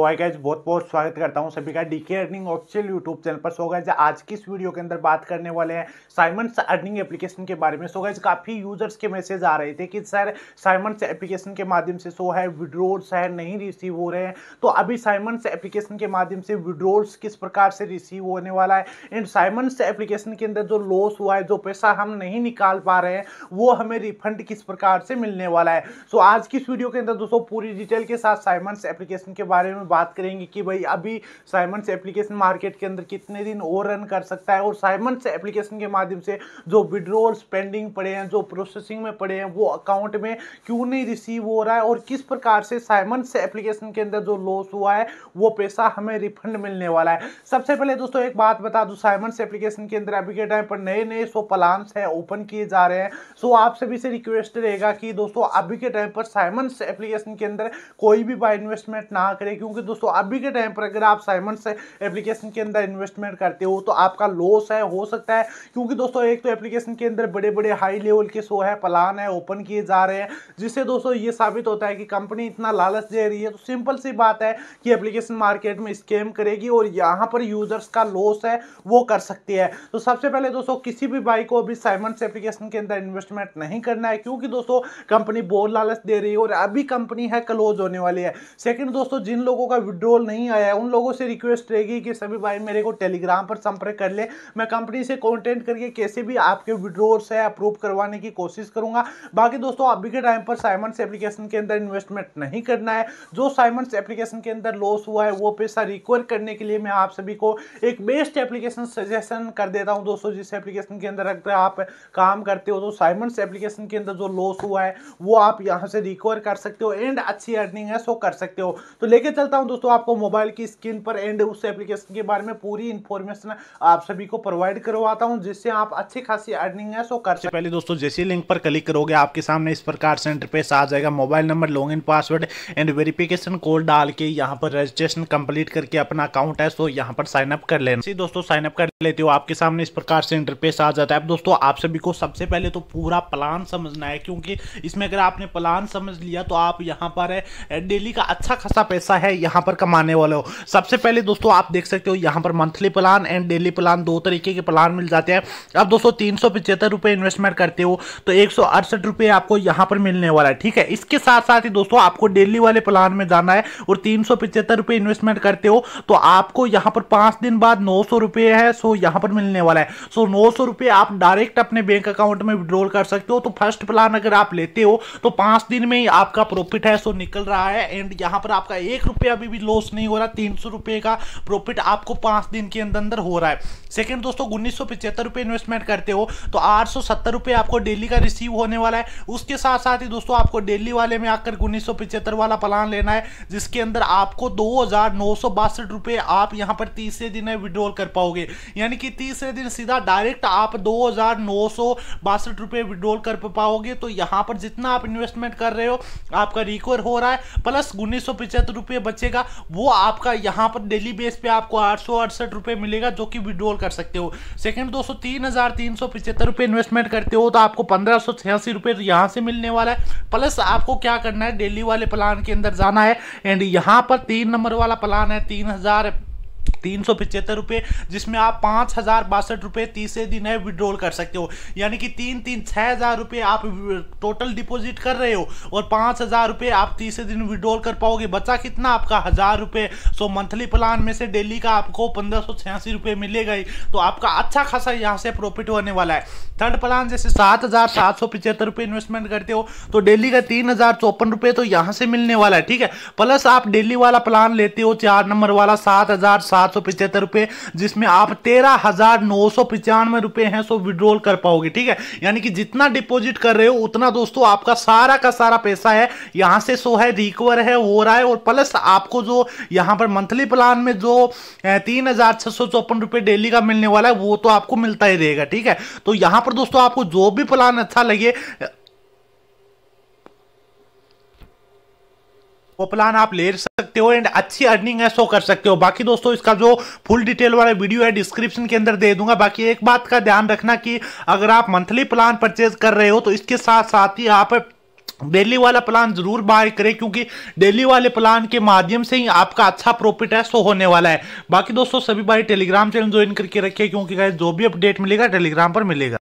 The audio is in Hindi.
तो आई गैज बहुत बहुत स्वागत करता हूँ सभी का DK earning official YouTube channel पर सो गैज आज की इस वीडियो के अंदर बात करने वाले हैं साइमन अर्निंग एप्लीकेशन के बारे में सो so गैज काफ़ी यूजर्स के मैसेज आ रहे थे कि सर साइमन एप्लीकेशन के माध्यम से सो है विड्रोल्स है नहीं रिसीव हो रहे हैं तो अभी साइमन एप्लीकेशन के माध्यम से विड्रोल्स किस प्रकार से रिसीव होने वाला है एंड साइमन एप्लीकेशन के अंदर जो लॉस हुआ है जो पैसा हम नहीं निकाल पा रहे हैं वो हमें रिफंड किस प्रकार से मिलने वाला है सो आज की इस वीडियो के अंदर दोस्तों पूरी डिटेल के साथ साइमन एप्लीकेशन के बारे में बात करेंगे कि भाई अभी साइमंस एप्लीकेशन मार्केट के अंदर कितने दिन और रन कर सकता है और साइमंस एप्लीकेशन के माध्यम से जो विड्रोल्स पेंडिंग पड़े हैं जो प्रोसेसिंग में पड़े हैं वो अकाउंट में क्यों नहीं रिसीव हो रहा है और किस प्रकार से साइमंस एप्लीकेशन के अंदर जो लॉस हुआ है वो पैसा हमें रिफंड मिलने वाला है सबसे पहले दोस्तों एक बात बता दूँ साइमंस एप्लीकेशन के अंदर अभी के टाइम पर नए नए सो प्लान्स हैं ओपन किए जा रहे हैं सो आप सभी से रिक्वेस्ट रहेगा कि दोस्तों अभी के टाइम पर साइमंस एप्लीकेशन के अंदर कोई भी बाय इन्वेस्टमेंट ना करे क्योंकि क्योंकि दोस्तों अभी के टाइम पर अगर आप साइमंड्स एप्लीकेशन के अंदर इन्वेस्टमेंट करते हो तो आपका लॉस है हो सकता है क्योंकि दोस्तों एक तो एप्लीकेशन के अंदर बड़े बड़े हाई लेवल के शो है प्लान है ओपन किए जा रहे हैं जिससे दोस्तों ये साबित होता है कि कंपनी इतना लालच दे रही है तो सिंपल सी बात है कि एप्लीकेशन मार्केट में स्कैम करेगी और यहाँ पर यूजर्स का लॉस है वो कर सकती है तो सबसे पहले दोस्तों किसी भी बाइक को अभी साइमंड्स एप्लीकेशन के अंदर इन्वेस्टमेंट नहीं करना है क्योंकि दोस्तों कंपनी बहुत लालच दे रही है और अभी कंपनी है क्लोज होने वाली है सेकंड दोस्तों जिन लोगों लोगों का विड्रोल नहीं आया है उन लोगों से रिक्वेस्ट रहेगी कि सभी भाई मेरे को टेलीग्राम पर संपर्क कर ले मैं कंपनी से कॉन्टेंट करके कैसे भी आपके विड्रोल से अप्रूव करवाने की कोशिश करूंगा बाकी दोस्तों अभी के टाइम पर साइमंड एप्लीकेशन के अंदर इन्वेस्टमेंट नहीं करना है जो साइमंड एप्लीकेशन के अंदर लॉस हुआ है वो पैसा रिकवर करने के लिए मैं आप सभी को एक बेस्ट एप्लीकेशन सजेशन कर देता हूँ दोस्तों जिस एप्लीकेशन के अंदर अगर आप काम करते हो तो साइमंड एप्लीकेशन के अंदर जो लॉस हुआ है वो आप यहाँ से रिकवर कर सकते हो एंड अच्छी अर्निंग है सो कर सकते हो तो लेके चलता करता हूं दोस्तों आपको मोबाइल की स्क्रीन पर एंड उस एप्लीकेशन के बारे में पूरी इन्फॉर्मेशन आप सभी को प्रोवाइड करवाता हूं जिससे आप अच्छी खासी अर्निंग है सो कर सकते पहले दोस्तों जैसे लिंक पर क्लिक करोगे आपके सामने इस प्रकार से इंटरपेस आ जाएगा mobile number log in password and verification code डाल के यहाँ पर रजिस्ट्रेशन कम्प्लीट करके अपना अकाउंट है सो यहाँ पर साइन अप कर लेना दोस्तों साइन अप कर लेते हो आपके सामने इस प्रकार से इंटरपेस आ जाता है अब दोस्तों आप सभी को सबसे पहले तो पूरा प्लान समझना है क्योंकि इसमें अगर आपने प्लान समझ लिया तो आप यहाँ पर डेली का अच्छा खासा पैसा है यहाँ पर कमाने वाले हो सबसे पहले दोस्तों आप देख सकते हो यहाँ पर monthly plan and daily plan दो तरीके के प्लान मिल जाते हैं अब दोस्तों तीन सौ इन्वेस्टमेंट करते हो तो एक सौ आपको यहाँ पर मिलने वाला है ठीक है इसके साथ साथ ही दोस्तों आपको डेली वाले प्लान में जाना है और तीन सौ इन्वेस्टमेंट करते हो तो आपको यहाँ पर पाँच दिन बाद नौ सौ रुपये है सो यहाँ पर मिलने वाला है सो नौ सौ रुपये आप डायरेक्ट अपने बैंक अकाउंट में विड्रॉल कर सकते हो तो फर्स्ट प्लान अगर आप लेते हो तो पाँच दिन में ही आपका प्रॉफिट है सो निकल रहा है एंड यहाँ पर आपका एक रुपये पे अभी भी लॉस नहीं हो रहा तीन सौ रुपये का प्रॉफिट आपको पाँच दिन के अंदर अंदर हो रहा है सेकंड दोस्तों उन्नीस सौ रुपये इन्वेस्टमेंट करते हो तो आठ सौ सत्तर रुपये आपको डेली का रिसीव होने वाला है उसके साथ साथ ही दोस्तों आपको डेली वाले में आकर उन्नीस सौ पिचहत्तर वाला प्लान लेना है जिसके अंदर आपको दो हजार नौ सौ बासठ रुपये आप यहाँ पर तीसरे दिन विड्रॉल कर पाओगे यानी कि तीसरे दिन सीधा डायरेक्ट आप दो हजार नौ सौ बासठ रुपये विड्रॉल कर पाओगे तो यहाँ पर जितना आप इन्वेस्टमेंट कर रहे हो आपका रिकवर हो रहा है प्लस उन्नीस सौ पिछहत्तर रुपये बच बचेगा वो आपका यहाँ पर डेली बेस पे आपको आठ रुपए मिलेगा जो कि विड्रॉल कर सकते हो सेकंड दोस्तों तीन हज़ार तीन इन्वेस्टमेंट करते हो तो आपको पंद्रह सौ यहाँ से मिलने वाला है प्लस आपको क्या करना है डेली वाले प्लान के अंदर जाना है एंड यहाँ पर तीन नंबर वाला प्लान है तीन तीन सौ पिछहत्तर रुपये जिसमें आप पाँच हज़ार बासठ रुपये तीसरे दिन है विड्रॉल कर सकते हो यानी कि तीन तीन छः हज़ार रुपये आप टोटल डिपॉजिट कर रहे हो और पाँच हज़ार रुपये आप तीसरे दिन विड्रॉल कर पाओगे बचा कितना आपका हज़ार रुपये सो मंथली प्लान में से डेली का आपको पंद्रह सौ छियासी रुपये मिलेगा ही तो आपका अच्छा खासा यहाँ से प्रॉफिट होने वाला है थर्ड प्लान जैसे सात हज़ार सात सौ पिचहत्तर रुपये इन्वेस्टमेंट करते हो तो डेली का तीन हज़ार चौपन रुपये तो यहाँ से मिलने वाला है ठीक है प्लस आप डेली वाला प्लान लेते हो चार नंबर वाला सात हज़ार सात सात सौ पिछहत्तर रुपये जिसमें आप तेरह हजार नौ सौ पचानवे रुपये हैं सो विड्रॉल कर पाओगे ठीक है यानी कि जितना डिपॉजिट कर रहे हो उतना दोस्तों आपका सारा का सारा पैसा है यहां से सो है रिकवर है हो रहा है और प्लस आपको जो यहां पर मंथली प्लान में जो तीन हजार छह सौ चौपन रुपए डेली का मिलने वाला है वो तो आपको मिलता ही रहेगा ठीक है तो यहां पर दोस्तों आपको जो भी प्लान अच्छा लगे वो प्लान आप ले सकते सकते हो एंड अच्छी अर्निंग है सो कर सकते हो बाकी दोस्तों इसका जो फुल डिटेल वाला वीडियो है डिस्क्रिप्शन के अंदर दे दूंगा बाकी एक बात का ध्यान रखना कि अगर आप मंथली प्लान परचेज कर रहे हो तो इसके साथ साथ ही आप डेली वाला प्लान जरूर बाय करें क्योंकि डेली वाले प्लान के माध्यम से ही आपका अच्छा प्रॉफिट है सो होने वाला है बाकी दोस्तों सभी भाई टेलीग्राम चैनल ज्वाइन करके रखिए क्योंकि जो भी अपडेट मिलेगा टेलीग्राम पर मिलेगा